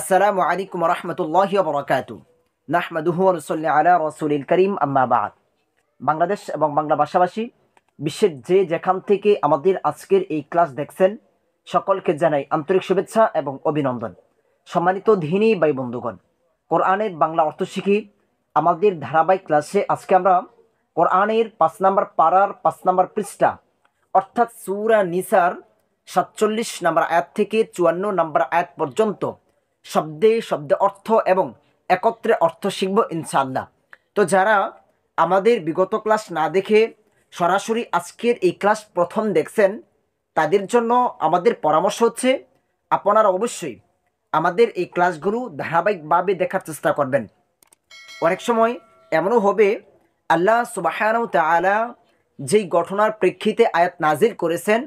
আসসালামু আলাইকুম রহমতুল্লাহ বরকাত নাহমাদুহু রসল্লি আলা রসুলিল করিম আম্মাবাদ বাংলাদেশ এবং বাংলা ভাষাভাষী বিশ্বের যে যেখান থেকে আমাদের আজকের এই ক্লাস দেখছেন সকলকে জানাই আন্তরিক শুভেচ্ছা এবং অভিনন্দন সম্মানিত ধিনী বাই বন্ধুগণ কোরআনের বাংলা অর্থ শিখি আমাদের ধারাবাহিক ক্লাসে আজকে আমরা কোরআনের পাঁচ নাম্বার পাড়ার পাঁচ নাম্বার পৃষ্ঠা অর্থাৎ সুরা নিসার সাতচল্লিশ নম্বর আয়াত থেকে চুয়ান্ন নাম্বার আয়াত পর্যন্ত শব্দে শব্দে অর্থ এবং একত্রে অর্থ শিখব ইনশাল্লাহ তো যারা আমাদের বিগত ক্লাস না দেখে সরাসরি আজকের এই ক্লাস প্রথম দেখছেন তাদের জন্য আমাদের পরামর্শ হচ্ছে আপনারা অবশ্যই আমাদের এই ক্লাসগুলো ধারাবাহিকভাবে দেখার চেষ্টা করবেন অনেক সময় এমনও হবে আল্লাহ সুবাহানু তালা যেই ঘটনার প্রেক্ষিতে আয়াত নাজির করেছেন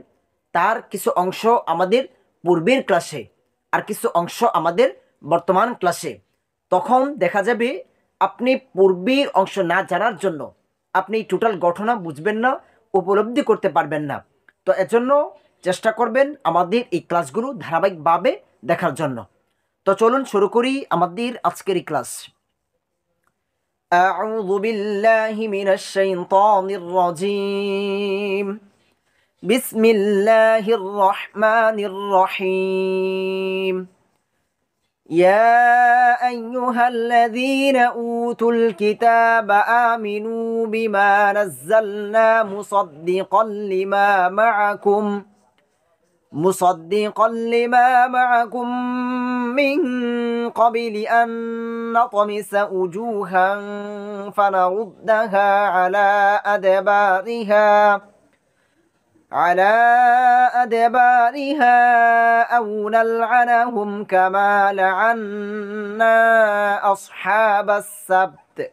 তার কিছু অংশ আমাদের পূর্বের ক্লাসে আর কিছু অংশ আমাদের বর্তমান ক্লাসে তখন দেখা যাবে আপনি পূর্বের অংশ না জানার জন্য আপনি টোটাল ঘটনা বুঝবেন না উপলব্ধি করতে পারবেন না তো এজন্য চেষ্টা করবেন আমাদের এই ক্লাসগুলো ধারাবাহিকভাবে দেখার জন্য তো চলুন শুরু করি আমাদের আজকের এই ক্লাস أعوذ بالله من الشيطان الرجيم بسم الله الرحمن الرحيم يا أيها الذين أوتوا الكتاب آمنوا بما نزلنا مصدقا لما معكم مصدقا لما معكم من قبل أن نطمس وجوها فنردها على أدبارها على أدبارها أو نلعنهم كما لعنا أصحاب السبت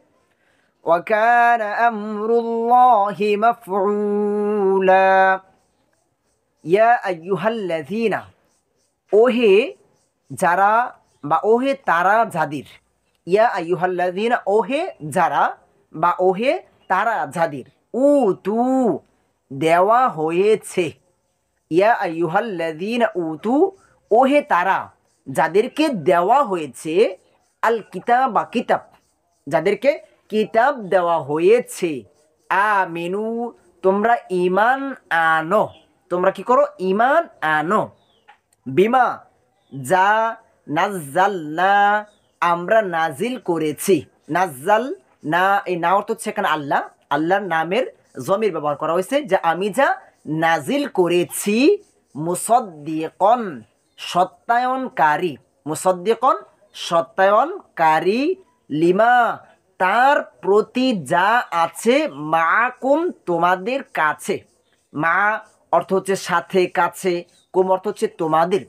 وكان أمر الله مفعولا يا أيها الذين أوهي جرى বা ترى তারা يا أيها الذين أوهي جرى বা ترى তারা যাদের উ দেওয়া হয়েছে ইয়া আইহাল্লাদিন উতু ওহে তারা যাদেরকে দেওয়া হয়েছে আল কিতাব কিতাব যাদেরকে কিতাব দেওয়া হয়েছে আ মেনু তোমরা ইমান আনো তোমরা কি করো ইমান আনো বিমা যা না আমরা নাজিল করেছি নাজ্জাল না এই না অর্থ হচ্ছে এখানে আল্লাহ আল্লাহর নামের জমির ব্যবহার করা হয়েছে যে আমি যা নাজিল করেছি মুসদ্দিকন সত্যায়নকারী মুসদ্দিকন সত্যায়নকারী লিমা তার প্রতি যা আছে মা কুম তোমাদের কাছে মা অর্থ হচ্ছে সাথে কাছে কুম অর্থ হচ্ছে তোমাদের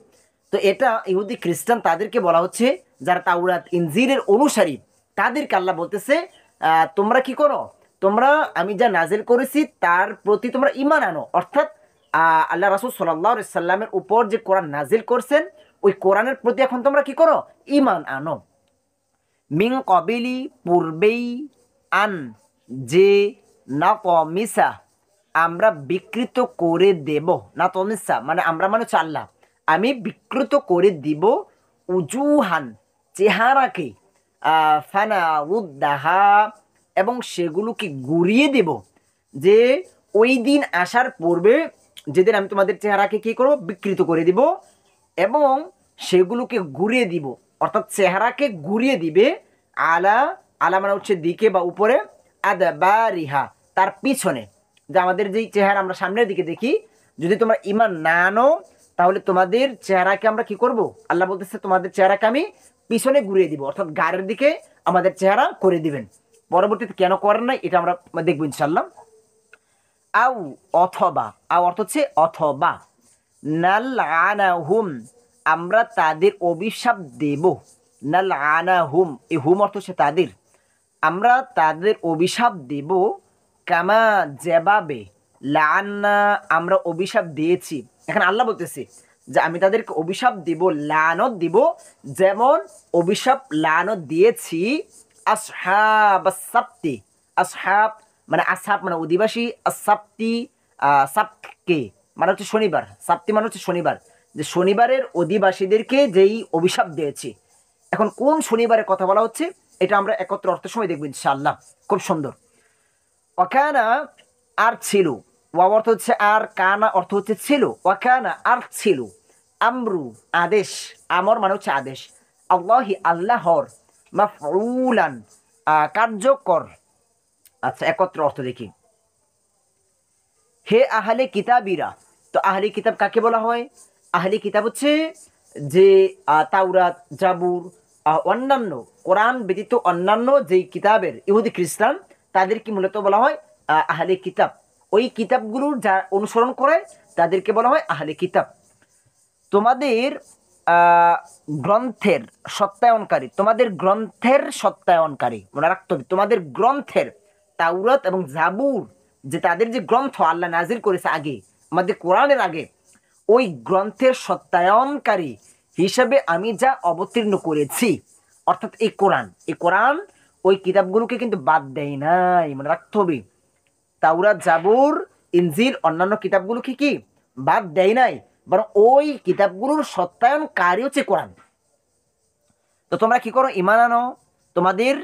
তো এটা ইহুদি খ্রিস্টান তাদেরকে বলা হচ্ছে যারা তাওরাত ইনজিরের অনুসারী তাদেরকে আল্লাহ বলতেছে তোমরা কি করো তোমরা আমি যা নাজেল করেছি তার প্রতি তোমরা ইমান আনো অর্থাৎ আল্লাহ রাসুল সাল্লা সাল্লামের উপর যে কোরআন নাজিল করছেন ওই কোরআনের প্রতি এখন তোমরা কি করো ইমান আনো মিং কবিলি পূর্বেই আন যে না কমিসা আমরা বিকৃত করে দেব না তমিসা মানে আমরা মানে চাল্লা আমি বিকৃত করে দিব উজুহান চেহারাকে ফানা উদ্দাহা এবং সেগুলোকে গুড়িয়ে দেব যে ওই দিন আসার পূর্বে যেদিন আমি তোমাদের চেহারাকে কী করব বিকৃত করে দিব এবং সেগুলোকে ঘুরিয়ে দিব অর্থাৎ চেহারাকে ঘুরিয়ে দিবে আলা আলা মানে হচ্ছে দিকে বা উপরে আদা বা রিহা তার পিছনে যে আমাদের যেই চেহারা আমরা সামনের দিকে দেখি যদি তোমরা ইমান না আনো তাহলে তোমাদের চেহারাকে আমরা কি করব আল্লাহ বলতেছে তোমাদের চেহারাকে আমি পিছনে ঘুরিয়ে দিব অর্থাৎ গাড়ির দিকে আমাদের চেহারা করে দিবেন পরবর্তীতে কেন করেন নাই এটা আমরা দেখবো ইনশাল্লাহ আউ অথবা আউ অর্থ হচ্ছে অথবা নাল হুম আমরা তাদের অভিশাপ দেব নাল হুম এই হুম অর্থ হচ্ছে তাদের আমরা তাদের অভিশাপ দেব কামা জেবাবে লানা আমরা অভিশাপ দিয়েছি এখানে আল্লাহ বলতেছে যে আমি তাদেরকে অভিশাপ দিব লানত দিব যেমন অভিশাপ লানত দিয়েছি আসহাব সাপ্তি আসহাব মানে আসহাব মানে অধিবাসী সাপ্তি সাপকে মানে হচ্ছে শনিবার সাপ্তি মানে হচ্ছে শনিবার যে শনিবারের অধিবাসীদেরকে যেই অভিশাপ দিয়েছি এখন কোন শনিবারের কথা বলা হচ্ছে এটা আমরা একত্র অর্থের সময় দেখব ইনশাআল্লাহ খুব সুন্দর অকানা আর ছিল ওয়া অর্থ হচ্ছে আর কানা অর্থ হচ্ছে ছিল ওয়াকানা আর ছিল আমরু আদেশ আমর মানে হচ্ছে আদেশ আল্লাহি আল্লাহর মাফউলান কার্যকর আচ্ছা একত্র অর্থ দেখি হে আহলে কিতাবিরা তো আহলে কিতাব কাকে বলা হয় আহলে কিতাব হচ্ছে যে তাওরাত জাবুর অন্যান্য কোরআন ব্যতীত অন্যান্য যে কিতাবের ইহুদি খ্রিস্টান তাদেরকে মূলত বলা হয় আহলে কিতাব ওই কিতাবগুলোর যা অনুসরণ করে তাদেরকে বলা হয় আহলে কিতাব তোমাদের গ্রন্থের সত্যায়নকারী তোমাদের গ্রন্থের সত্যায়নকারী মনে রাখতে হবে তোমাদের গ্রন্থের তাওরাত এবং জাবুর যে তাদের যে গ্রন্থ আল্লাহ নাজির করেছে আগে আমাদের কোরআনের আগে ওই গ্রন্থের সত্যায়নকারী হিসাবে আমি যা অবতীর্ণ করেছি অর্থাৎ এই কোরআন এই কোরআন ওই কিতাবগুলোকে কিন্তু বাদ দেয় নাই মনে রাখতে হবে তাওরা জাবুর ইনজির অন্যান্য কিতাবগুলোকে কি বাদ দেয় নাই বরং ওই কিতাবগুলোর সত্যায়নকারী হচ্ছে কোরআন তো তোমরা কি করো ইমান আনো তোমাদের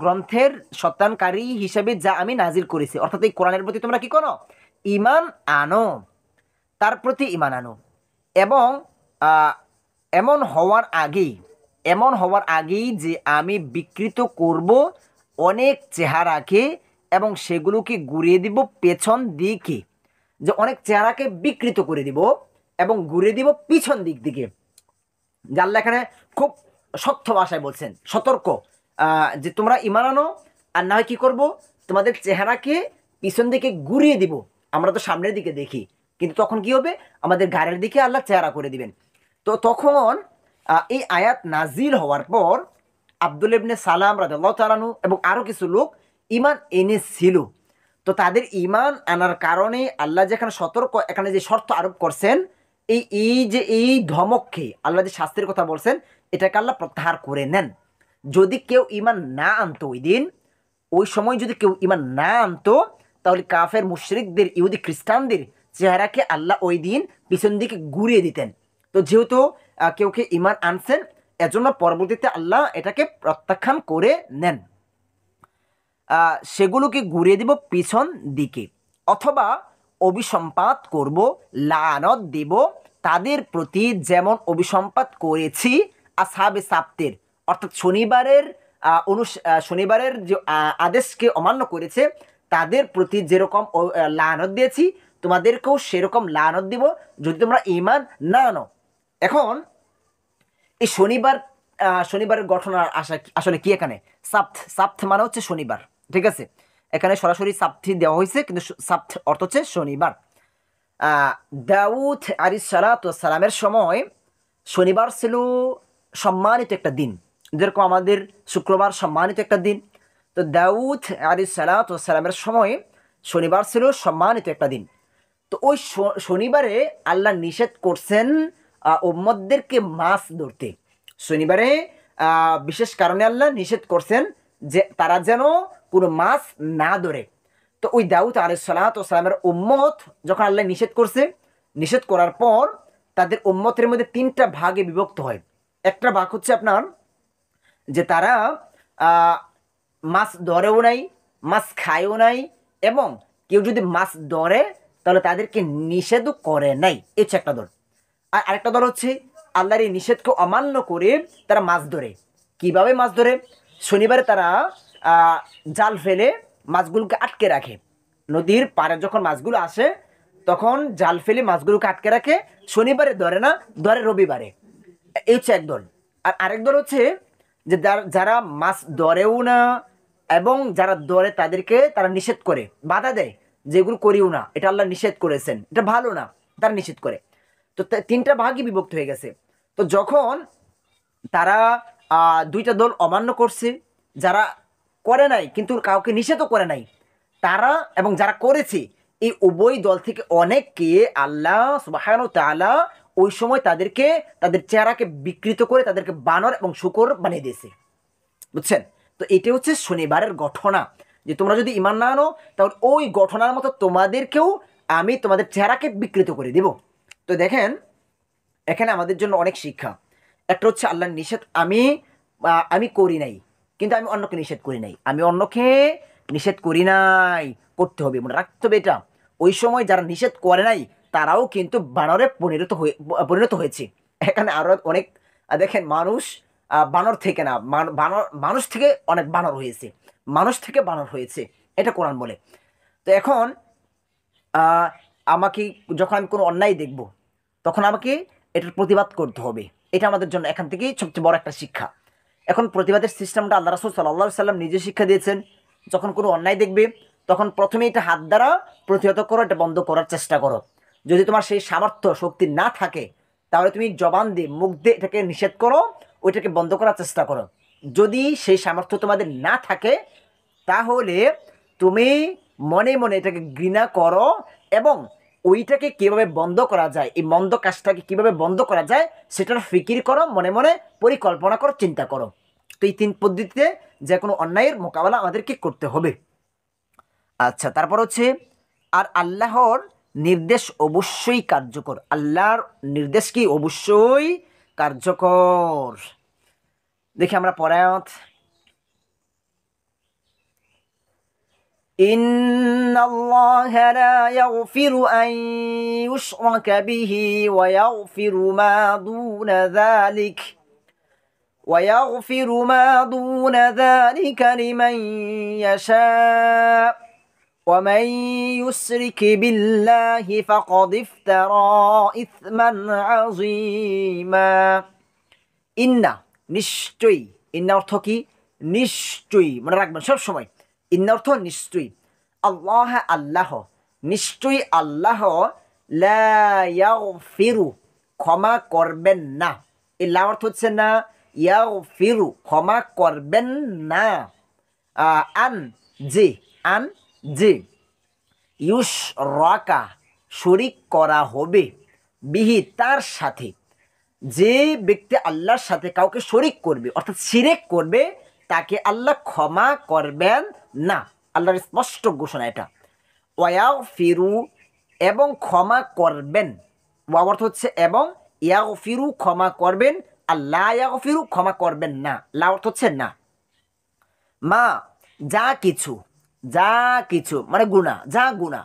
গ্রন্থের সত্যায়নকারী হিসেবে যা আমি নাজির করেছি অর্থাৎ এই কোরআনের প্রতি তোমরা কি করো ইমান আনো তার প্রতি ইমান আনো এবং এমন হওয়ার আগেই এমন হওয়ার আগেই যে আমি বিকৃত করব অনেক চেহারাকে এবং সেগুলোকে ঘুরিয়ে দিব পেছন দিকে যে অনেক চেহারাকে বিকৃত করে দিব এবং ঘুরে দিব পিছন দিক দিকে জানলা এখানে খুব শক্ত ভাষায় বলছেন সতর্ক যে তোমরা ইমান আনো আর না হয় কী করবো তোমাদের চেহারাকে পিছন দিকে ঘুরিয়ে দিব আমরা তো সামনের দিকে দেখি কিন্তু তখন কি হবে আমাদের গাড়ির দিকে আল্লাহ চেহারা করে দিবেন তো তখন এই আয়াত নাজিল হওয়ার পর আব্দুল ইবনে সালাম রাজাল্লাহ তালানু এবং আরও কিছু লোক ইমান এনেছিল তো তাদের ইমান আনার কারণে আল্লাহ যেখানে সতর্ক এখানে যে শর্ত আরোপ করছেন এই এই যে এই ধমককে আল্লাহ যে শাস্তির কথা বলছেন এটাকে আল্লাহ প্রত্যাহার করে নেন যদি কেউ ইমান না আনতো ওই দিন ওই সময় যদি কেউ ইমান না আনতো তাহলে কাফের মুশরিকদের ইহুদি খ্রিস্টানদের চেহারাকে আল্লাহ ওই দিন পিছন দিকে ঘুরিয়ে দিতেন তো যেহেতু কেউ কে ইমান আনছেন এজন্য পরবর্তীতে আল্লাহ এটাকে প্রত্যাখ্যান করে নেন সেগুলোকে ঘুরিয়ে দিব পিছন দিকে অথবা অভিসম্পাত করব লানত দেব তাদের প্রতি যেমন অভিসম্পাত করেছি আসাবে সাপ্তের অর্থাৎ শনিবারের অনু শনিবারের যে আদেশকে অমান্য করেছে তাদের প্রতি যেরকম লানত দিয়েছি তোমাদেরকেও সেরকম লানত দিব যদি তোমরা ইমান না আনো এখন এই শনিবার শনিবারের গঠন আসা আসলে কি এখানে সাপ্ত সাপ্ত মানে হচ্ছে শনিবার ঠিক আছে এখানে সরাসরি সাপ্তি দেওয়া হয়েছে কিন্তু সাপ্ত অর্থ হচ্ছে শনিবার দাউদ আলি সালামের সময় শনিবার ছিল সম্মানিত একটা দিন যেরকম আমাদের শুক্রবার সম্মানিত একটা দিন তো দাউদ আলি সালামের সময় শনিবার ছিল সম্মানিত একটা দিন তো ওই শনিবারে আল্লাহ নিষেধ করছেন উম্মদদেরকে মাছ ধরতে শনিবারে বিশেষ কারণে আল্লাহ নিষেধ করছেন যে তারা যেন কোনো মাছ না ধরে তো ওই দাউদ আলাইসালামের উম্মত যখন আল্লাহ নিষেধ করছে নিষেধ করার পর তাদের উম্মতের মধ্যে তিনটা ভাগে বিভক্ত হয় একটা ভাগ হচ্ছে আপনার যে তারা মাছ ধরেও নাই মাছ খায়ও নাই এবং কেউ যদি মাছ ধরে তাহলে তাদেরকে নিষেধও করে নাই এ হচ্ছে একটা দল আর আরেকটা দল হচ্ছে আল্লাহর এই নিষেধকে অমান্য করে তারা মাছ ধরে কিভাবে মাছ ধরে শনিবারে তারা জাল ফেলে মাছগুলোকে আটকে রাখে নদীর পাড়ে যখন মাছগুলো আসে তখন জাল ফেলে মাছগুলোকে আটকে রাখে শনিবারে ধরে না ধরে রবিবারে এই হচ্ছে একদল আর আরেক দল হচ্ছে যে যারা মাছ ধরেও না এবং যারা ধরে তাদেরকে তারা নিষেধ করে বাধা দেয় যেগুলো করিও না এটা আল্লাহ নিষেধ করেছেন এটা ভালো না তারা নিষেধ করে তো তিনটা ভাগই বিভক্ত হয়ে গেছে তো যখন তারা দুইটা দল অমান্য করছে যারা করে নাই কিন্তু কাউকে নিষেধও করে নাই তারা এবং যারা করেছে এই উভয় দল থেকে অনেককে আল্লাহ সুবাহান তালা ওই সময় তাদেরকে তাদের চেহারাকে বিকৃত করে তাদেরকে বানর এবং শুকর বানিয়ে দিয়েছে বুঝছেন তো এটি হচ্ছে শনিবারের ঘটনা যে তোমরা যদি ইমান না আনো তাহলে ওই ঘটনার মতো তোমাদেরকেও আমি তোমাদের চেহারাকে বিকৃত করে দেব তো দেখেন এখানে আমাদের জন্য অনেক শিক্ষা একটা হচ্ছে আল্লাহর নিষেধ আমি আমি করি নাই কিন্তু আমি অন্যকে নিষেধ করি নাই আমি অন্যকে নিষেধ করি নাই করতে হবে মনে রাখতে হবে এটা ওই সময় যারা নিষেধ করে নাই তারাও কিন্তু বানরে পরিণত হয়ে পরিণত হয়েছে এখানে আরও অনেক দেখেন মানুষ বানর থেকে না বানর মানুষ থেকে অনেক বানর হয়েছে মানুষ থেকে বানর হয়েছে এটা কোরআন বলে তো এখন আমাকে যখন আমি কোনো অন্যায় দেখব তখন আমাকে এটার প্রতিবাদ করতে হবে এটা আমাদের জন্য এখান থেকেই সবচেয়ে বড় একটা শিক্ষা এখন প্রতিবাদের সিস্টেমটা আল্লাহ রাসুল সাল্লাহ সাল্লাম নিজে শিক্ষা দিয়েছেন যখন কোনো অন্যায় দেখবে তখন প্রথমে এটা হাত দ্বারা প্রতিহত করো এটা বন্ধ করার চেষ্টা করো যদি তোমার সেই সামর্থ্য শক্তি না থাকে তাহলে তুমি জবান দিয়ে মুখ দিয়ে এটাকে নিষেধ করো ওইটাকে বন্ধ করার চেষ্টা করো যদি সেই সামর্থ্য তোমাদের না থাকে তাহলে তুমি মনে মনে এটাকে ঘৃণা করো এবং ওইটাকে কিভাবে বন্ধ করা যায় এই মন্দ কাজটাকে কিভাবে বন্ধ করা যায় সেটার ফিকির করো মনে মনে পরিকল্পনা করো চিন্তা করো তো এই তিন পদ্ধতিতে যে কোনো অন্যায়ের মোকাবেলা আমাদেরকে করতে হবে আচ্ছা তারপর হচ্ছে আর আল্লাহর নির্দেশ অবশ্যই কার্যকর আল্লাহর নির্দেশ কি অবশ্যই কার্যকর দেখি আমরা পরায়ত إن الله لا يغفر أن يشرك به ويغفر ما دون ذلك ويغفر ما دون ذلك لمن يشاء ومن يشرك بالله فقد افترى إثما عظيما إن نشتوي إن نشتوي من নিশ্চয়ই মনে রাখবেন شوي ইন অর্থ নিশ্চয়ই আল্লাহ আল্লাহ নিশ্চয়ই আল্লাহ ফিরু ক্ষমা করবেন না ইল্লা লা অর্থ হচ্ছে না ইয়াও ফিরু ক্ষমা করবেন না আন জি আন জি ইউস রকা শরিক করা হবে বিহি তার সাথে যে ব্যক্তি আল্লাহর সাথে কাউকে শরিক করবে অর্থাৎ সিরেক করবে তাকে আল্লাহ ক্ষমা করবেন না আল্লাহর স্পষ্ট ঘোষণা এটা ওয়া ফিরু এবং ক্ষমা করবেন ওয়া অর্থ হচ্ছে এবং ইয়াও ফিরু ক্ষমা করবেন আল্লাহ ইয়াও ফিরু ক্ষমা করবেন না লা অর্থ হচ্ছে না মা যা কিছু যা কিছু মানে গুণা যা গুণা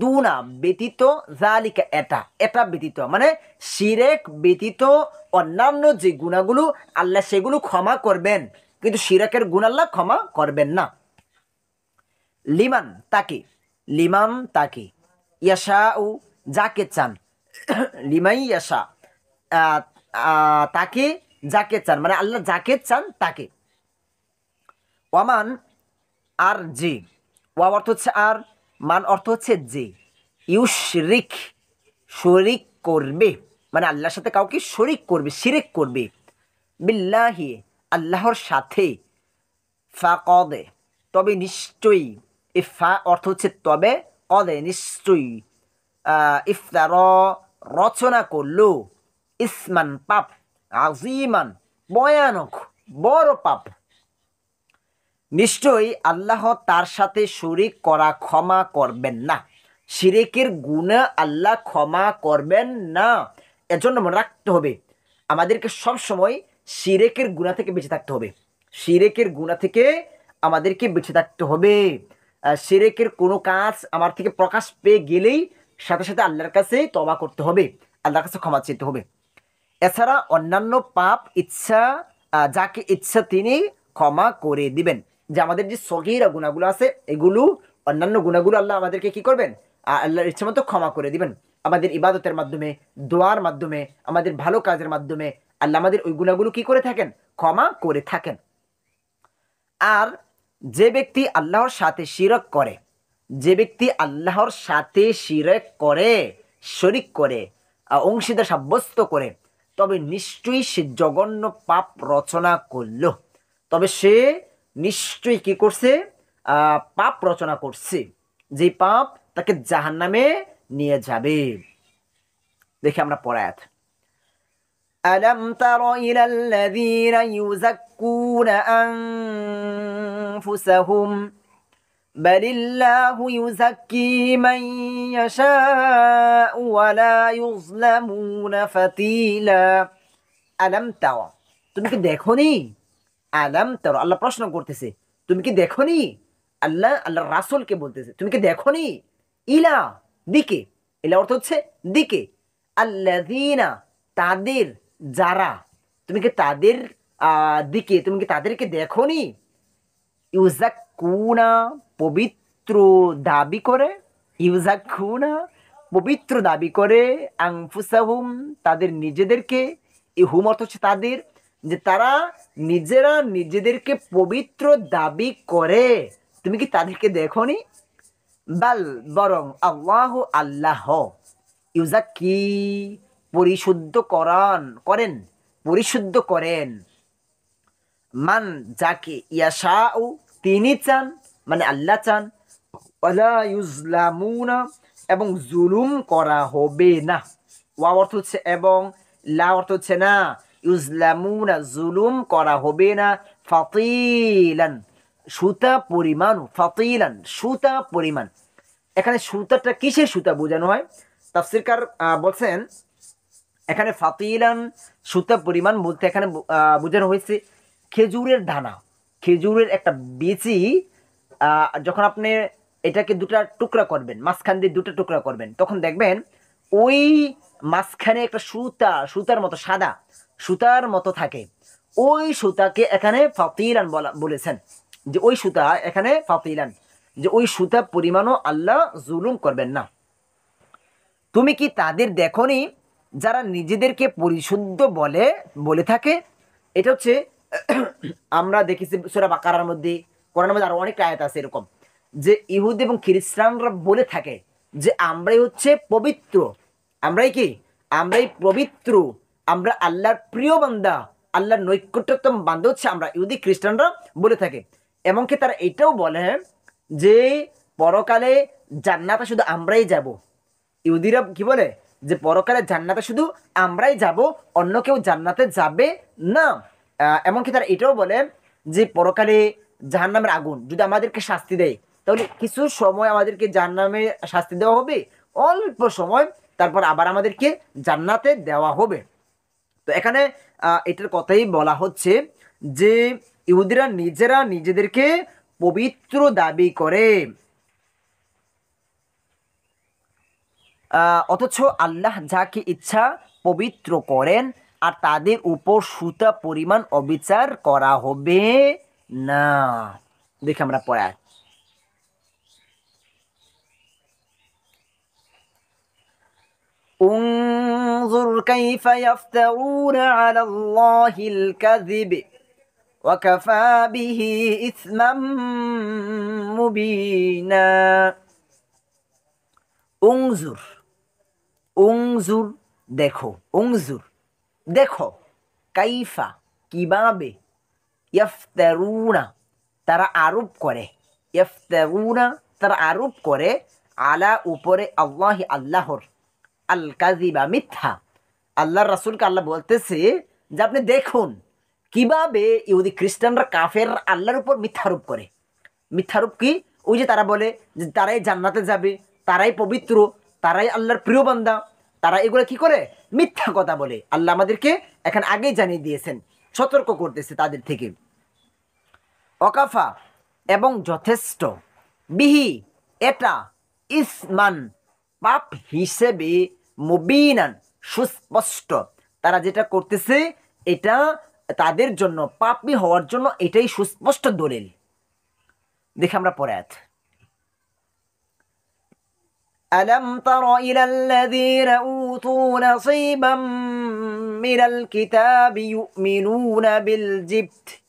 দুনা ব্যতীত জালিকা এটা এটা ব্যতীত মানে শিরেক ব্যতীত অন্যান্য যে গুণাগুলো আল্লাহ সেগুলো ক্ষমা করবেন কিন্তু গুণ আল্লাহ ক্ষমা করবেন না লিমান তাকে লিমাম তাকে ইয়াশা ও যাকে চান লিমাই ইয়াশা তাকে যাকে চান মানে আল্লাহ যাকে চান তাকে ওয়ামান আর জি ওয়া অর্থ হচ্ছে আর মান অর্থ হচ্ছে জি ইউশরিক শরিক করবে মানে আল্লাহর সাথে কাউকে শরিক করবে শিরেক করবে বিল্লাহি আল্লাহর সাথে ফা কদে তবে নিশ্চয়ই ইফা অর্থ হচ্ছে তবে কদে নিশ্চয়ই ইফতার রচনা করল ইসমান পাপ আজিমান ভয়ানক বড় পাপ নিশ্চয়ই আল্লাহ তার সাথে শরিক করা ক্ষমা করবেন না শিরেকের গুণা আল্লাহ ক্ষমা করবেন না এজন্য মনে রাখতে হবে আমাদেরকে সবসময় সিরেকের গুণা থেকে বেঁচে থাকতে হবে সিরেকের গুণা থেকে আমাদেরকে বেঁচে থাকতে হবে সিরেকের কোনো কাজ আমার থেকে প্রকাশ পেয়ে গেলেই সাথে সাথে আল্লাহর কাছে তবা করতে হবে আল্লাহর কাছে ক্ষমা চেতে হবে এছাড়া অন্যান্য পাপ ইচ্ছা যাকে ইচ্ছা তিনি ক্ষমা করে দিবেন যে আমাদের যে সগিরা গুণাগুলো আছে এগুলো অন্যান্য গুণাগুলো আল্লাহ আমাদেরকে কি করবেন আল্লাহর ইচ্ছা মতো ক্ষমা করে দিবেন আমাদের ইবাদতের মাধ্যমে দোয়ার মাধ্যমে আমাদের ভালো কাজের মাধ্যমে আল্লাহ আমাদের ওই গুণাগুলো কি করে থাকেন ক্ষমা করে থাকেন আর যে ব্যক্তি আল্লাহর সাথে শিরক করে যে ব্যক্তি আল্লাহর সাথে শিরক করে শরিক করে অংশীদার সাব্যস্ত করে তবে নিশ্চয়ই সে জঘন্য পাপ রচনা করল তবে সে নিশ্চয়ই কি করছে পাপ রচনা করছে যে পাপ তাকে জাহান নামে নিয়ে যাবে দেখে আমরা পড়ায় ألم تر إلى الذين يزكون أنفسهم بل الله يزكي من يشاء ولا يظلمون فتيلا ألم تر তুমি কি দেখনি আলাম তার আল্লাহ প্রশ্ন করতেছে তুমি কি দেখনি আল্লাহ আল্লাহ রাসুলকে বলতেছে তুমি কি দেখনি ইলা দিকে ইলা অর্থ হচ্ছে দিকে আল্লাহ তাদের যারা তুমি কি তাদের দিকে তুমি কি তাদেরকে দেখো নি ইউজাক কুনা পবিত্র দাবি করে ইউজাক কুনা পবিত্র দাবি করে আংফুসাহুম তাদের নিজেদেরকে হুম অর্থ হচ্ছে তাদের যে তারা নিজেরা নিজেদেরকে পবিত্র দাবি করে তুমি কি তাদেরকে দেখো নি বাল বরং আল্লাহ আল্লাহ ইউজাক কি পরিশুদ্ধ করান করেন পরিশুদ্ধ করেন মান যাকে ইয়াশা ও তিনি চান মানে আল্লাহ চান ইউজলামুনা এবং জুলুম করা হবে না ওয়া অর্থ হচ্ছে এবং লা অর্থ হচ্ছে না ইউজলামুনা জুলুম করা হবে না ফাতিলান সুতা পরিমাণ ফাতিলান সুতা পরিমাণ এখানে সুতাটা কিসের সুতা বোঝানো হয় তাফসিরকার বলছেন এখানে ফাতিলান সুতা পরিমাণ বলতে এখানে বোঝানো হয়েছে খেজুরের দানা খেজুরের একটা বেচি যখন আপনি এটাকে দুটা টুকরা করবেন মাঝখান দিয়ে দুটো টুকরা করবেন তখন দেখবেন ওই মাঝখানে একটা সুতা সুতার মতো সাদা সুতার মতো থাকে ওই সুতাকে এখানে ফাতিলান বলা বলেছেন যে ওই সুতা এখানে ফাতিলান যে ওই সুতা পরিমাণও আল্লাহ জুলুম করবেন না তুমি কি তাদের দেখনি যারা নিজেদেরকে পরিশুদ্ধ বলে বলে থাকে এটা হচ্ছে আমরা দেখেছি সোরা বাকার মধ্যে কোরআন মধ্যে আরও অনেক আয়াত আছে এরকম যে ইহুদি এবং খ্রিস্টানরা বলে থাকে যে আমরাই হচ্ছে পবিত্র আমরাই কি আমরাই পবিত্র আমরা আল্লাহর প্রিয় বান্দা আল্লাহর নৈকট্যতম বান্ধব হচ্ছে আমরা ইহুদি খ্রিস্টানরা বলে থাকে এমনকি তারা এটাও বলে যে পরকালে জান্নাতে শুধু আমরাই যাব ইহুদিরা কি বলে যে পরকালে জান্নাতে শুধু আমরাই যাব অন্য কেউ জান্নাতে যাবে না এমনকি তারা এটাও বলে যে পরকালে জাহান্নামের আগুন যদি আমাদেরকে শাস্তি দেয় তাহলে কিছু সময় আমাদেরকে জাহান্নামে শাস্তি দেওয়া হবে অল্প সময় তারপর আবার আমাদেরকে জান্নাতে দেওয়া হবে তো এখানে এটার কথাই বলা হচ্ছে যে ইহুদিরা নিজেরা নিজেদেরকে পবিত্র দাবি করে অথচ আল্লাহ যাকে ইচ্ছা পবিত্র করেন আর তাদের উপর সুতা পরিমাণ অবিচার করা হবে না দেখে আমরা পড়া انظر كيف يفترون على الله الكذب وكفى به إثما مبينا انظر ওংজুর দেখো ওংজুর দেখো কাইফা কিভাবে ইফতারুনা তারা আরোপ করে ইফতারুনা তারা আরোপ করে আলা উপরে আল্লাহ আল্লাহর আল কাজিবা মিথ্যা আল্লাহর রাসুলকে আল্লাহ বলতেছে যে আপনি দেখুন কিভাবে ইহুদি খ্রিস্টানরা কাফের আল্লাহর উপর মিথ্যারোপ করে মিথ্যারোপ কি ওই যে তারা বলে যে তারাই জান্নাতে যাবে তারাই পবিত্র তারাই আল্লাহর প্রিয় বান্দা তারা এগুলো কি করে মিথ্যা কথা বলে আল্লাহ আমাদেরকে এখন আগেই জানিয়ে দিয়েছেন সতর্ক করতেছে তাদের থেকে অকাফা এবং যথেষ্ট বিহি এটা ইসমান পাপ হিসেবে মুবিনান সুস্পষ্ট তারা যেটা করতেছে এটা তাদের জন্য পাপি হওয়ার জন্য এটাই সুস্পষ্ট দলিল দেখে আমরা পরে আছি ألم تر إلى الذين أوتوا نصيبا من الكتاب يؤمنون بالجبت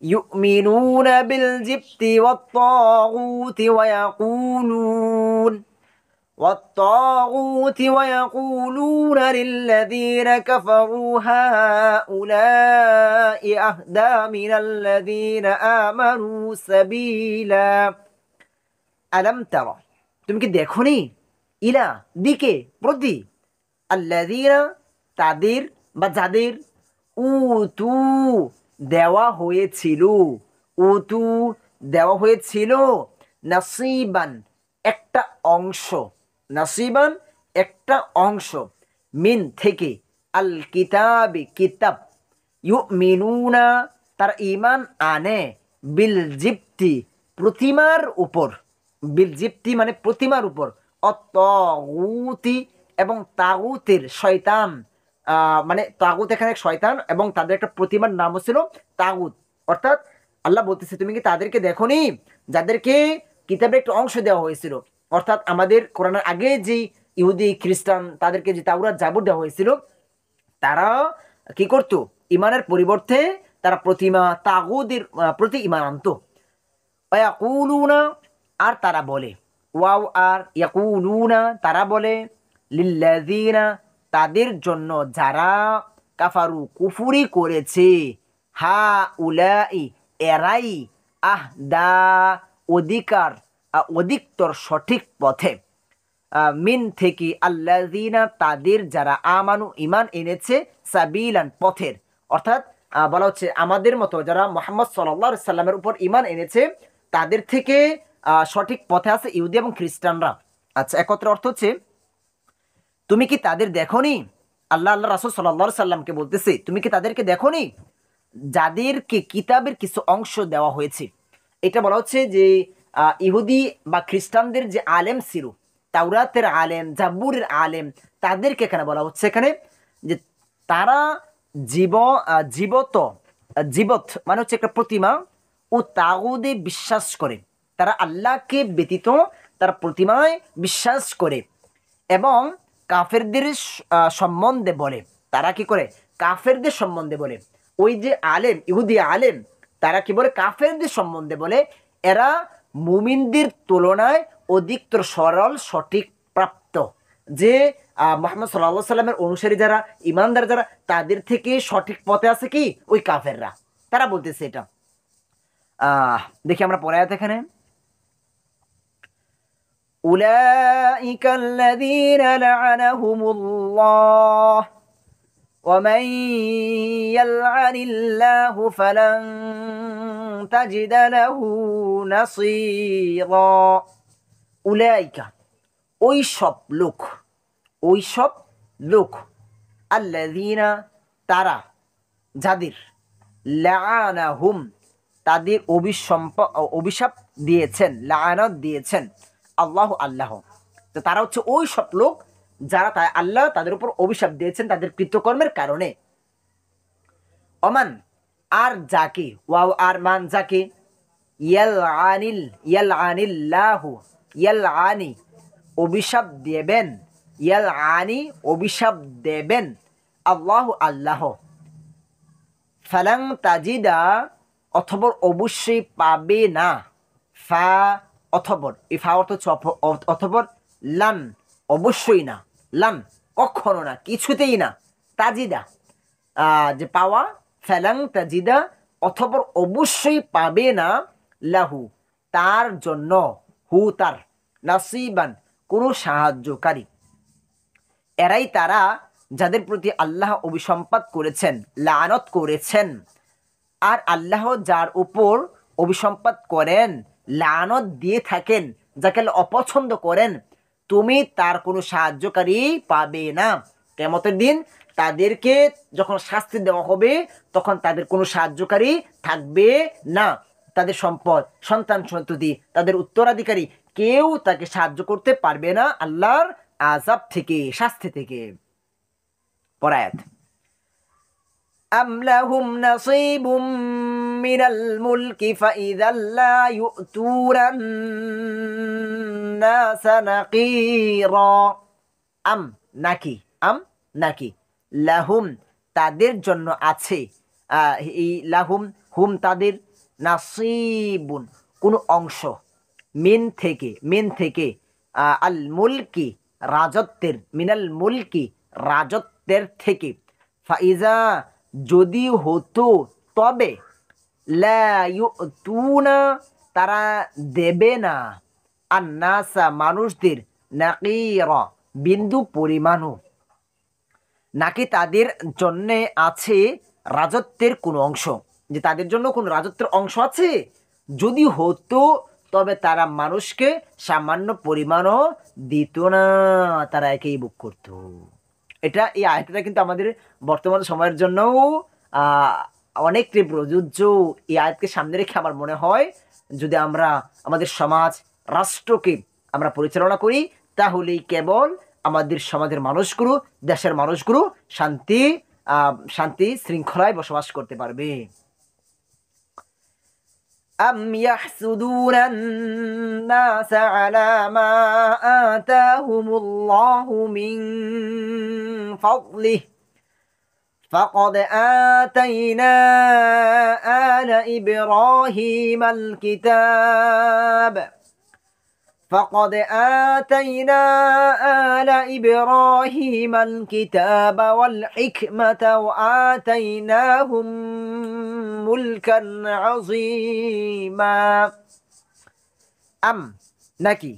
يؤمنون بالجبت والطاغوت ويقولون والطاغوت ويقولون للذين كفروا هؤلاء أهدى من الذين آمنوا سبيلا ألم ترى তুমি কি দেখো নি ইলা দিকে প্রতি আল্লাদিরা তাদের বা যাদের উ তু দেওয়া হয়েছিল তু দেওয়া হয়েছিল নাসিবান একটা অংশ নাসিবান একটা অংশ মিন থেকে আল কিতাব কিতাব ইউ মিনুনা তার ইমান আনে বিল জিপ্তি প্রতিমার উপর বিলজিপ্তি মানে প্রতিমার উপর অতি এবং তাগুতের শয়তান মানে তাগুত এখানে শয়তান এবং তাদের একটা প্রতিমার নাম ছিল তাগুত অর্থাৎ আল্লাহ বলতেছে তুমি কি তাদেরকে দেখো নি যাদেরকে কিতাবের একটা অংশ দেওয়া হয়েছিল অর্থাৎ আমাদের করোনার আগে যে ইহুদি খ্রিস্টান তাদেরকে যে তাগুরা জাবুর দেওয়া হয়েছিল তারা কি করত ইমানের পরিবর্তে তারা প্রতিমা তাগুদের প্রতি ইমান আনত আর তারা বলে ওয়াও আর ইয়াকুলুনা তারা বলে লিল্লাজিনা তাদের জন্য যারা কাফারু কুফুরি করেছে হা উলাই এরাই আহ দা অধিকার অধিকতর সঠিক পথে মিন থেকে আল্লাহিনা তাদের যারা আমানু ইমান এনেছে সাবিলান পথের অর্থাৎ বলা হচ্ছে আমাদের মতো যারা মোহাম্মদ সাল্লা সাল্লামের উপর ইমান এনেছে তাদের থেকে সঠিক পথে আছে ইহুদি এবং খ্রিস্টানরা আচ্ছা একত্রে অর্থ হচ্ছে তুমি কি তাদের দেখো নি আল্লাহ আল্লাহ রাসুল সাল্লা সাল্লামকে বলতেছে তুমি কি তাদেরকে দেখো নি যাদেরকে কিতাবের কিছু অংশ দেওয়া হয়েছে এটা বলা হচ্ছে যে ইহুদি বা খ্রিস্টানদের যে আলেম ছিল তাওরাতের আলেম জাব্বুরের আলেম তাদেরকে এখানে বলা হচ্ছে এখানে যে তারা জীব জীবত জীবত মানে হচ্ছে একটা প্রতিমা ও তাগুদে বিশ্বাস করে তারা আল্লাহকে ব্যতীত তার প্রতিমায় বিশ্বাস করে এবং কাফেরদের সম্বন্ধে বলে তারা কি করে কাফেরদের সম্বন্ধে বলে ওই যে আলেম ইহুদি আলেম তারা কি বলে কাফেরদের সম্বন্ধে বলে এরা মুমিনদের তুলনায় অধিকতর সরল সঠিক প্রাপ্ত যে মোহাম্মদ সাল্লা সাল্লামের অনুসারী যারা ইমানদার যারা তাদের থেকে সঠিক পথে আছে কি ওই কাফেররা তারা বলতেছে এটা দেখি আমরা পরে এখানে أولئك الذين لعنهم الله ومن يلعن الله فلن تجد له نصيرا أولئك ওই সব লোক ওই সব লোক আল্লাদিনা তারা যাদের লাআনাহুম তাদের অভিশম্প অভিশাপ দিয়েছেন লাআনত দিয়েছেন আল্লাহ আল্লাহ তো তারা হচ্ছে ওই সব লোক যারা তাই আল্লাহ তাদের উপর অভিশাপ দিয়েছেন তাদের কৃতকর্মের কারণে অমান আর জাকি ওয়াও আর মান জাকি অভিশাপ দেবেন আনি অভিশাপ দেবেন আল্লাহ আল্লাহ ফালাং তাজিদা অথবা অবশ্যই পাবে না ফা অথবর এই ফা অর্থ হচ্ছে অথবর লান অবশ্যই না লান কখনো না কিছুতেই না তাজিদা যে পাওয়া ফেলাং তাজিদা অথবর অবশ্যই পাবে না লাহু তার জন্য হু তার নাসিবান কোনো সাহায্যকারী এরাই তারা যাদের প্রতি আল্লাহ অভিসম্পাদ করেছেন লানত করেছেন আর আল্লাহ যার উপর অভিসম্পাদ করেন লানত দিয়ে থাকেন যাকে অপছন্দ করেন তুমি তার কোনো সাহায্যকারী পাবে না কেমতের দিন তাদেরকে যখন শাস্তি দেওয়া হবে তখন তাদের কোনো সাহায্যকারী থাকবে না তাদের সম্পদ সন্তান সন্ততি তাদের উত্তরাধিকারী কেউ তাকে সাহায্য করতে পারবে না আল্লাহর আজাব থেকে শাস্তি থেকে পরায়াত আমলাহুম নাসিবুম মিনাল মুলকি ফাইদাল লা ইউতুরান নাস নাকিরা আম নাকি আম নাকি লাহুম তাদের জন্য আছে এই লাহুম হুম তাদের নাসিবুন কোনো অংশ মিন থেকে মিন থেকে আল মুলকি রাজত্বের মিনাল মুলকি রাজত্বের থেকে ফাইজা যদি হতো তবে তারা দেবে না আর না মানুষদের নাকি বিন্দু পরিমাণও নাকি তাদের জন্যে আছে রাজত্বের কোনো অংশ যে তাদের জন্য কোন রাজত্বের অংশ আছে যদি হতো তবে তারা মানুষকে সামান্য পরিমাণও দিত না তারা একেই বুক করত এটা এই আয়টাটা কিন্তু আমাদের বর্তমান সময়ের জন্যও অনেক তীব্র যুদ্ধ এই আয়াতকে সামনে রেখে আমার মনে হয় যদি আমরা আমাদের সমাজ রাষ্ট্রকে আমরা পরিচালনা করি তাহলেই কেবল আমাদের সমাজের মানুষগুলো দেশের মানুষগুলো শান্তি শান্তি শৃঙ্খলায় বসবাস করতে পারবে أم يحسدون الناس على ما آتاهم الله من فضله فقد آتينا آل إبراهيم الكتاب فقد آتينا آل إبراهيم الكتاب والحكمة وآتيناهم ملكا عظيما أم نكي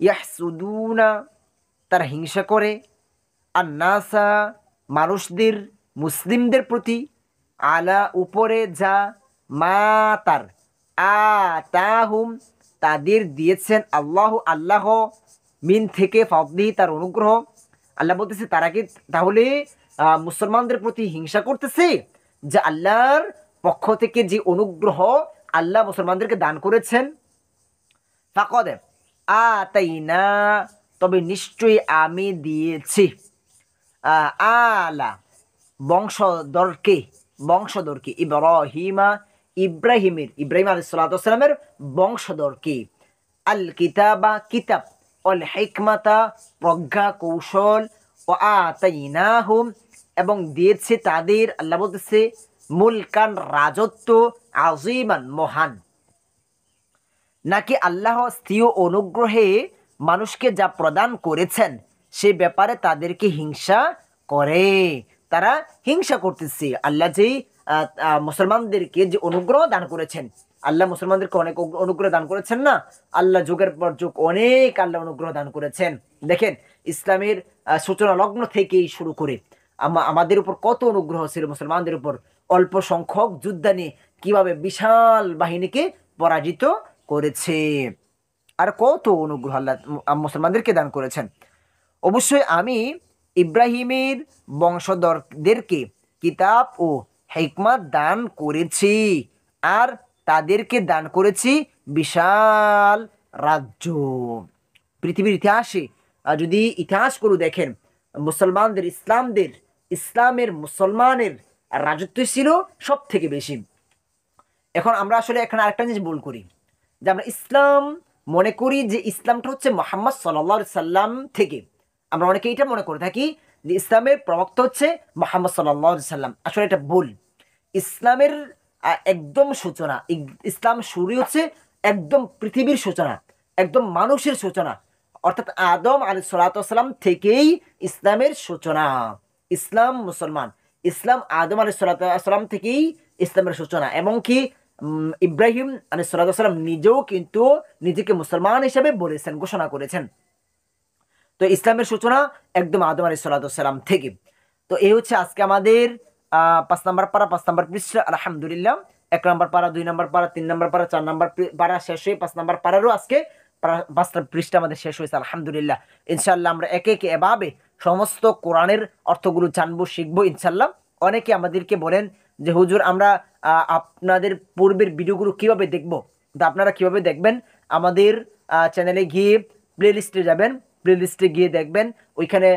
يحسدون ترهين شكري الناس مرشدر মুসলিমদের প্রতি আলা উপরে যা মা তার আতাহুম তাদের দিয়েছেন আল্লাহ আল্লাহ মিন থেকে ফদলি তার অনুগ্রহ আল্লাহ বলতেছে তারা কি তাহলে মুসলমানদের প্রতি হিংসা করতেছে যে আল্লাহর পক্ষ থেকে যে অনুগ্রহ আল্লাহ মুসলমানদেরকে দান করেছেন ফাকদে আ তাই না তবে নিশ্চয়ই আমি দিয়েছি আলা বংশধরকে বংশধরকে ইব্রাহিমা ইব্রাহিমের ইব্রাহিম আলী সাল্লাহামের বংশধরকে আল কিতাবা কিতাব অল হেকমাতা প্রজ্ঞা কৌশল ও আতাইনাহুম এবং দিয়েছে তাদের আল্লাহ বলতেছে মুলকান রাজত্ব আজিমান মহান নাকি আল্লাহ স্ত্রীয় অনুগ্রহে মানুষকে যা প্রদান করেছেন সে ব্যাপারে তাদেরকে হিংসা করে তারা হিংসা করতেছে আল্লাহ যেই মুসলমানদেরকে যে অনুগ্রহ দান করেছেন আল্লাহ মুসলমানদেরকে অনেক অনুগ্রহ দান করেছেন না আল্লাহ যুগের পর যুগ অনেক আল্লাহ অনুগ্রহ দান করেছেন দেখেন ইসলামের সূচনা লগ্ন থেকেই শুরু করে আমাদের উপর কত অনুগ্রহ ছিল মুসলমানদের উপর অল্প সংখ্যক যোদ্ধা নিয়ে কীভাবে বিশাল বাহিনীকে পরাজিত করেছে আর কত অনুগ্রহ আল্লাহ মুসলমানদেরকে দান করেছেন অবশ্যই আমি ইব্রাহিমের বংশধরদেরকে কিতাব ও হেকমা দান করেছি আর তাদেরকে দান করেছি বিশাল রাজ্য পৃথিবীর ইতিহাসে যদি ইতিহাস করে দেখেন মুসলমানদের ইসলামদের ইসলামের মুসলমানের রাজত্ব ছিল সব থেকে বেশি এখন আমরা আসলে এখানে আরেকটা জিনিস ভুল করি যে আমরা ইসলাম মনে করি যে ইসলামটা হচ্ছে মোহাম্মদ সাল্লা সাল্লাম থেকে আমরা অনেকে এটা মনে করে থাকি যে ইসলামের প্রবক্তা হচ্ছে মোহাম্মদ সাল্লাম আসলে এটা ভুল ইসলামের একদম সূচনা ইসলাম শুরু হচ্ছে একদম পৃথিবীর সূচনা একদম মানুষের সূচনা অর্থাৎ আদম আলী সাল্লাম থেকেই ইসলামের সূচনা ইসলাম মুসলমান ইসলাম আদম আলী সাল্লাম থেকেই ইসলামের সূচনা এবং কি ইব্রাহিম আলী সাল্লাম নিজেও কিন্তু নিজেকে মুসলমান হিসেবে বলেছেন ঘোষণা করেছেন তো ইসলামের সূচনা একদম আদম আলী সাল্লাম থেকে তো এই হচ্ছে আজকে আমাদের পাঁচ নম্বর পাড়া পাঁচ নম্বর পৃষ্ঠা আলহামদুলিল্লাহ এক নম্বর পাড়া দুই নম্বর পাড়া তিন নম্বর পাড়া চার নম্বর পাড়া শেষ হয়ে পাঁচ নম্বর পাড়ারও আজকে পাঁচটা পৃষ্ঠা আমাদের শেষ হয়েছে আলহামদুলিল্লাহ ইনশাল্লাহ আমরা একে একে এভাবে সমস্ত কোরআনের অর্থগুলো জানবো শিখবো ইনশাল্লাহ অনেকে আমাদেরকে বলেন যে হুজুর আমরা আপনাদের পূর্বের ভিডিওগুলো কিভাবে দেখব তা আপনারা কিভাবে দেখবেন আমাদের চ্যানেলে গিয়ে প্লেলিস্টে যাবেন প্লেলিস্টে গিয়ে দেখবেন ওইখানে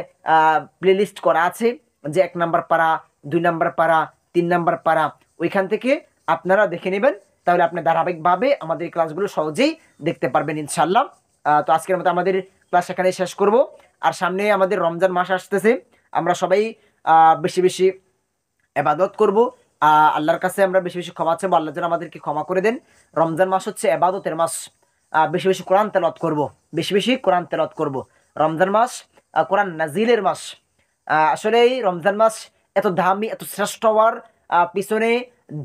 প্লেলিস্ট করা আছে যে এক নাম্বার পাড়া দুই নাম্বার পাড়া তিন নাম্বার পাড়া ওইখান থেকে আপনারা দেখে নেবেন তাহলে আপনি ধারাবাহিকভাবে আমাদের ক্লাসগুলো সহজেই দেখতে পারবেন ইনশাল্লাহ তো আজকের মতো আমাদের ক্লাস এখানে শেষ করব আর সামনে আমাদের রমজান মাস আসতেছে আমরা সবাই বেশি বেশি এবাদত করব আল্লাহর কাছে আমরা বেশি বেশি ক্ষমা চাবো আল্লাহ যেন আমাদেরকে ক্ষমা করে দেন রমজান মাস হচ্ছে এবাদতের মাস বেশি বেশি কোরআন তেলত করব। বেশি বেশি কোরআন তেলত করব। রমজান মাস কোরআন নাজিলের মাস আসলে এই রমজান মাস এত দামি এত শ্রেষ্ঠ হওয়ার পিছনে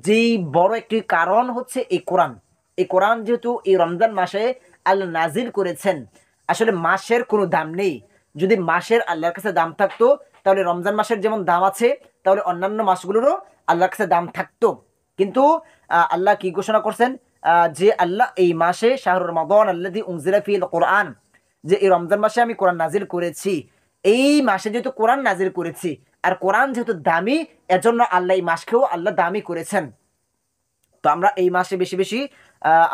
যেই বড় একটি কারণ হচ্ছে এই কোরআন এই কোরআন যেহেতু এই রমজান মাসে আল্লাহ নাজিল করেছেন আসলে মাসের কোনো দাম নেই যদি মাসের আল্লাহর কাছে দাম থাকতো তাহলে রমজান মাসের যেমন দাম আছে তাহলে অন্যান্য মাসগুলোরও আল্লাহর কাছে দাম থাকতো কিন্তু আল্লাহ কি ঘোষণা করছেন যে আল্লাহ এই মাসে শাহরুর মাদন আল্লাদি উংজিরাফিল কোরআন যে এই রমজান মাসে আমি কোরআন নাজিল করেছি এই মাসে যেহেতু কোরআন নাজিল করেছি আর কোরআন যেহেতু দামি এজন্য আল্লাহ এই মাসকেও আল্লাহ দামি করেছেন তো আমরা এই মাসে বেশি বেশি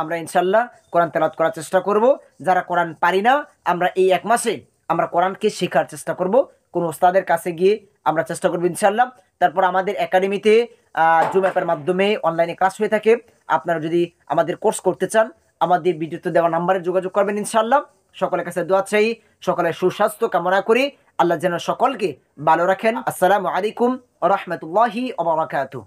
আমরা ইনশাল্লাহ কোরআন তেলাত করার চেষ্টা করব যারা কোরআন পারি না আমরা এই এক মাসে আমরা কোরআনকে শেখার চেষ্টা করব কোন ওস্তাদের কাছে গিয়ে আমরা চেষ্টা করবো ইনশাল্লাহ তারপর আমাদের একাডেমিতে জুম অ্যাপের মাধ্যমে অনলাইনে ক্লাস হয়ে থাকে আপনারা যদি আমাদের কোর্স করতে চান আমাদের বিদ্যুৎ দেওয়া নাম্বারে যোগাযোগ করবেন ইনশাল্লাহ সকলের কাছে দোয়া চাই সকলের সুস্বাস্থ্য কামনা করি আল্লাহ যেন সকলকে ভালো রাখেন আসসালামু আলাইকুম রহমতুল্লাহি ওবরাকাতু